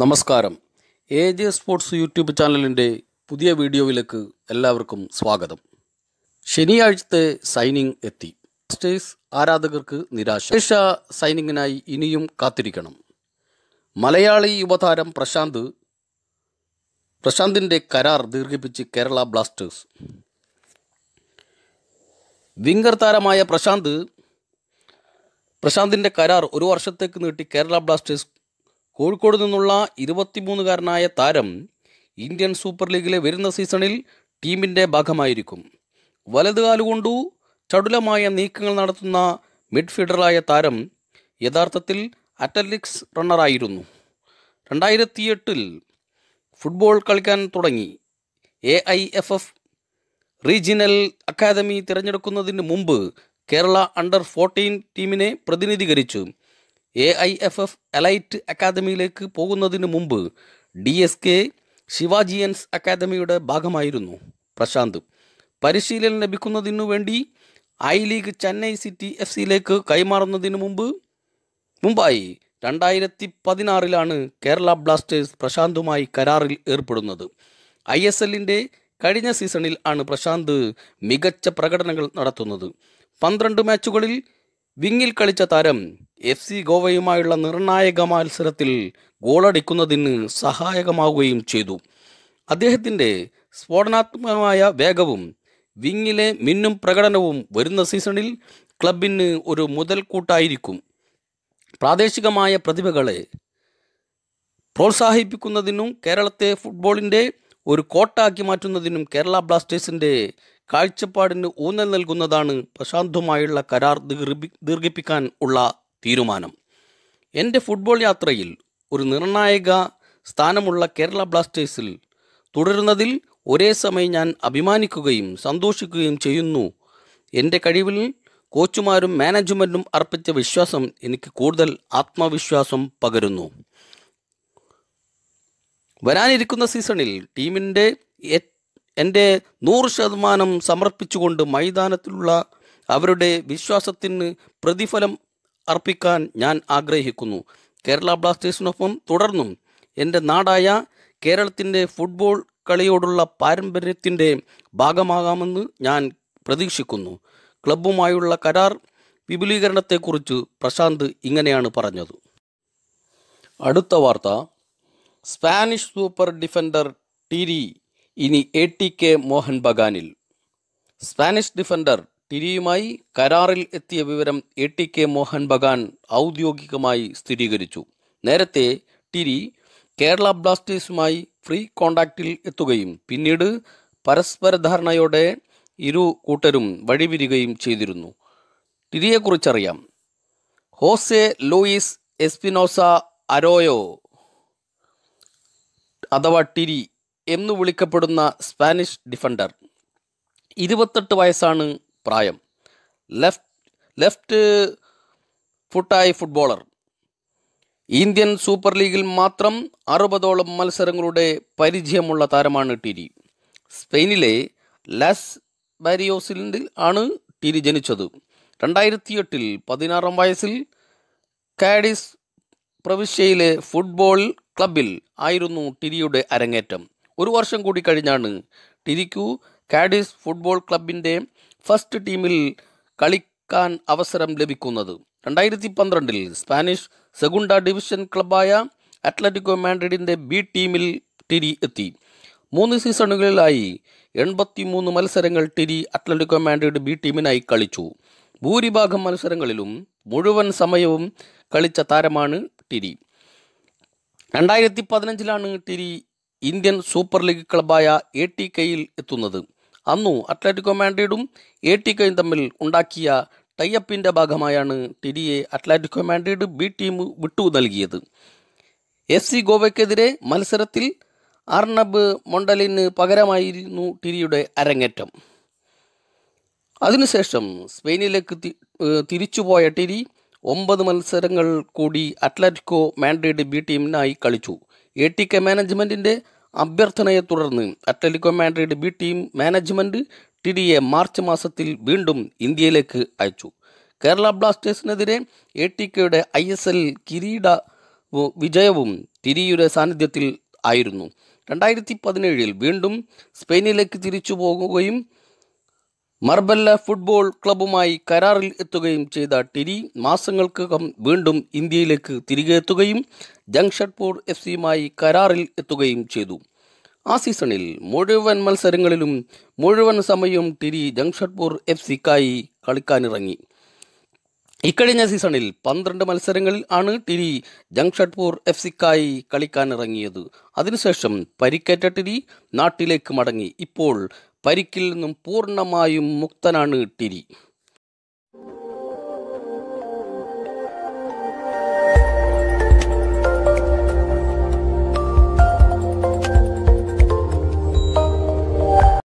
നമസ്കാരം A J sports YouTube ചാനലിൻ്റെ പുതിയ വീഡിയോയിലേക്ക് എല്ലാവർക്കും സ്വാഗതം ശനിയാഴ്ചത്തെ സൈനിങ് എത്തി ബ്ലാസ്റ്റേഴ്സ് ആരാധകർക്ക് നിരാശ ശേഷ സൈനിങ്ങിനായി ഇനിയും കാത്തിരിക്കണം മലയാളി യുവതാരം പ്രശാന്ത് പ്രശാന്തിൻ്റെ കരാർ ദീർഘിപ്പിച്ച് കേരള ബ്ലാസ്റ്റേഴ്സ് വിംഗർ താരമായ പ്രശാന്ത് പ്രശാന്തിൻ്റെ കരാർ ഒരു വർഷത്തേക്ക് നീട്ടി കേരള ബ്ലാസ്റ്റേഴ്സ് കോഴിക്കോട് നിന്നുള്ള ഇരുപത്തിമൂന്നുകാരനായ താരം ഇന്ത്യൻ സൂപ്പർ ലീഗിലെ വരുന്ന സീസണിൽ ടീമിൻ്റെ ഭാഗമായിരിക്കും വലതുകാലുകൊണ്ടു ചടുലമായ നീക്കങ്ങൾ നടത്തുന്ന മിഡ്ഫീൽഡറായ താരം യഥാർത്ഥത്തിൽ അറ്റലറ്റിക്സ് റണ്ണറായിരുന്നു രണ്ടായിരത്തി എട്ടിൽ ഫുട്ബോൾ കളിക്കാൻ തുടങ്ങി A I F F regional academy തിരഞ്ഞെടുക്കുന്നതിന് മുമ്പ് കേരള അണ്ടർ ഫോർട്ടീൻ ടീമിനെ പ്രതിനിധീകരിച്ചു A I F F elite അക്കാദമിയിലേക്ക് പോകുന്നതിന് മുമ്പ് ഡി എസ് കെ ശിവാജിയൻസ് അക്കാദമിയുടെ ഭാഗമായിരുന്നു പ്രശാന്ത് പരിശീലനം ലഭിക്കുന്നതിനു വേണ്ടി I league Chennai city F സിയിലേക്ക് കൈമാറുന്നതിന് മുമ്പ് മുമ്പായി രണ്ടായിരത്തി പതിനാറിലാണ് കേരള ബ്ലാസ്റ്റേഴ്സ് പ്രശാന്തുമായി കരാറിൽ ഏർപ്പെടുന്നത് ഐ എസ് എല്ലിൻ്റെ കഴിഞ്ഞ സീസണിൽ ആണ് പ്രശാന്ത് മികച്ച പ്രകടനങ്ങൾ നടത്തുന്നത് പന്ത്രണ്ട് മാച്ചുകളിൽ വിങ്ങിൽ കളിച്ച താരം എഫ് സി ഗോവയുമായുള്ള നിർണായക മത്സരത്തിൽ ഗോളടിക്കുന്നതിന് സഹായകമാവുകയും ചെയ്തു അദ്ദേഹത്തിൻ്റെ സ്ഫോടനാത്മകമായ വേഗവും വിങ്ങിലെ മിന്നും പ്രകടനവും വരുന്ന സീസണിൽ ക്ലബിന് ഒരു മുതൽക്കൂട്ടായിരിക്കും പ്രാദേശികമായ പ്രതിഭകളെ പ്രോത്സാഹിപ്പിക്കുന്നതിനും കേരളത്തെ ഫുട്ബോളിൻ്റെ ഒരു കോട്ടാക്കി മാറ്റുന്നതിനും കേരള ബ്ലാസ്റ്റേഴ്സിൻ്റെ കാഴ്ചപ്പാടിന് ഊന്നൽ നൽകുന്നതാണ് പ്രശാന്തുമായുള്ള കരാർ ദീർഘിപ്പിക്കാൻ ഉള്ള തീരുമാനം എൻ്റെ ഫുട്ബോൾ യാത്രയിൽ ഒരു നിർണായക സ്ഥാനമുള്ള കേരള ബ്ലാസ്റ്റേഴ്സിൽ തുടരുന്നതിൽ ഒരേ സമയം ഞാൻ അഭിമാനിക്കുകയും സന്തോഷിക്കുകയും ചെയ്യുന്നു എൻ്റെ കഴിവിൽ കോച്ചുമാരും മാനേജ്മെൻറ്റും അർപ്പിച്ച വിശ്വാസം എനിക്ക് കൂടുതൽ ആത്മവിശ്വാസം പകരുന്നു വരാനിരിക്കുന്ന സീസണിൽ ടീമിൻ്റെ എൻ്റെ നൂറ് ശതമാനം സമർപ്പിച്ചുകൊണ്ട് മൈതാനത്തിലുള്ള അവരുടെ വിശ്വാസത്തിന് പ്രതിഫലം അർപ്പിക്കാൻ ഞാൻ ആഗ്രഹിക്കുന്നു കേരള ബ്ലാസ്റ്റേഴ്സിനൊപ്പം തുടർന്നും എൻ്റെ നാടായ കേരളത്തിൻ്റെ ഫുട്ബോൾ കളിയോടുള്ള പാരമ്പര്യത്തിൻ്റെ ഭാഗമാകാമെന്ന് ഞാൻ പ്രതീക്ഷിക്കുന്നു ക്ലബ്ബുമായുള്ള കരാർ വിപുലീകരണത്തെക്കുറിച്ച് പ്രശാന്ത് ഇങ്ങനെയാണ് പറഞ്ഞത് അടുത്ത വാർത്ത സ്പാനിഷ് സൂപ്പർ ഡിഫൻഡർ ടിരി ഇനി എ ടി കെ മോഹൻ ബഗാനിൽ സ്പാനിഷ് ഡിഫൻഡർ ഇരിയുമായി കരാറിൽ എത്തിയ വിവരം A T K Mohan Bagan ഔദ്യോഗികമായി സ്ഥിരീകരിച്ചു നേരത്തെ ടിരി കേരള ബ്ലാസ്റ്റേഴ്സുമായി ഫ്രീ കോണ്ടാക്റ്റിൽ എത്തുകയും പിന്നീട് പരസ്പര ധാരണയോടെ ഇരു കൂട്ടരും വഴിവിരികയും ചെയ്തിരുന്നു ടിരിയെക്കുറിച്ചറിയാം ഹോസെ ലൂയിസ് എസ്പിനോസ അരോയോ അഥവാ ടിരി എന്ന് വിളിക്കപ്പെടുന്ന സ്പാനിഷ് ഡിഫൻഡർ ഇരുപത്തെട്ട് വയസ്സാണ് പ്രായം ലെഫ്റ്റ് ലെഫ്റ്റ് ഫുട്ടായ് ഫുട്ബോളർ ഇന്ത്യൻ സൂപ്പർ ലീഗിൽ മാത്രം അറുപതോളം മത്സരങ്ങളുടെ പരിചയമുള്ള താരമാണ് ടിരി സ്പെയിനിലെ ലാസ് ബാരിയോസിലിൻ്റെ ആണ് ടിരി ജനിച്ചത് രണ്ടായിരത്തി എട്ടിൽ പതിനാറാം വയസ്സിൽ കാഡിസ് പ്രവിശ്യയിലെ ഫുട്ബോൾ ക്ലബിൽ ആയിരുന്നു ടിരിയുടെ അരങ്ങേറ്റം ഒരു വർഷം കൂടി കഴിഞ്ഞാണ് ടിരിക്കു കാഡിസ് ഫുട്ബോൾ ക്ലബിൻ്റെ ഫസ്റ്റ് ടീമിൽ കളിക്കാൻ അവസരം ലഭിക്കുന്നത് രണ്ടായിരത്തി പന്ത്രണ്ടിൽ സ്പാനിഷ് സെഗുണ്ട ഡിവിഷൻ ക്ലബായ അത്ലറ്റിക്കോ മാൻഡ്രിഡിൻ്റെ ബി ടീമിൽ ടിരി എത്തി മൂന്ന് സീസണുകളിലായി മൂന്ന് മത്സരങ്ങൾ ടിരി അത്ലറ്റിക്കോ മാൻഡ്രിഡ് ബി ടീമിനായി കളിച്ചു ഭൂരിഭാഗം മത്സരങ്ങളിലും മുഴുവൻ സമയവും കളിച്ച താരമാണ് ടിരി രണ്ടായിരത്തി പതിനഞ്ചിലാണ് ടിരി ഇന്ത്യൻ സൂപ്പർ ലീഗ് ക്ലബായ എ ടി കെയിൽ എത്തുന്നത് അന്നു അത്ലറ്റിക്കോ മാൻഡ്രിഡും എ ടി കെയും തമ്മിൽ ഉണ്ടാക്കിയ ടൈയപ്പിൻ്റെ ഭാഗമായാണ് തിരിയെ അത്ലറ്റിക്കോ മാൻഡ്രിഡ് ബി ടീം വിട്ടു നൽകിയത് എസ് സി ഗോവയ്ക്കെതിരെ മത്സരത്തിൽ അർണബ് മൊണ്ടലിന് പകരമായിരുന്നു ടിരിയുടെ അരങ്ങേറ്റം അതിനുശേഷം സ്പെയിനിലേക്ക് തിരിച്ചുപോയ ടിരി ഒമ്പത് മത്സരങ്ങൾ കൂടി അത്ലറ്റിക്കോ മാൻഡ്രിഡ് ബി ടീമിനായി കളിച്ചു എ ടി കെ മാനേജ്മെൻറ്റിൻ്റെ അഭ്യർത്ഥനയെ തുടർന്ന് Atletico Madrid B team management ടിഡിയെ മാർച്ച് മാസത്തിൽ വീണ്ടും ഇന്ത്യയിലേക്ക് അയച്ചു കേരള ബ്ലാസ്റ്റേഴ്സിനെതിരെ എ ടി കെയുടെ ഐ എസ് എൽ കിരീട വിജയവും തിരിയുടെ സാന്നിധ്യത്തിൽ ആയിരുന്നു രണ്ടായിരത്തി പതിനേഴിൽ വീണ്ടും സ്പെയിനിലേക്ക് തിരിച്ചു പോകുകയും മർബല്ല ഫുട്ബോൾ ക്ലബുമായി കരാറിൽ എത്തുകയും ചെയ്ത ടിരി മാസങ്ങൾക്കകം വീണ്ടും ഇന്ത്യയിലേക്ക് തിരികെ എത്തുകയും ജംഷഡ്പൂർ എഫ് സിയുമായി കരാറിൽ എത്തുകയും ചെയ്തു ആ സീസണിൽ മുഴുവൻ മത്സരങ്ങളിലും മുഴുവൻ സമയവും ടിരി ജംഷഡ്പൂർ എഫ് സിക്കായി കളിക്കാനിറങ്ങി ഇക്കഴിഞ്ഞ സീസണിൽ പന്ത്രണ്ട് മത്സരങ്ങളിൽ ആണ് ടിരി ജംഷഡ്പൂർ എഫ് സിക്കായി കളിക്കാനിറങ്ങിയത് അതിനുശേഷം പരിക്കേറ്റ ടിരി നാട്ടിലേക്ക് മടങ്ങി ഇപ്പോൾ പരിക്കിൽ നിന്നും പൂർണ്ണമായും മുക്തനാണ് ടിരി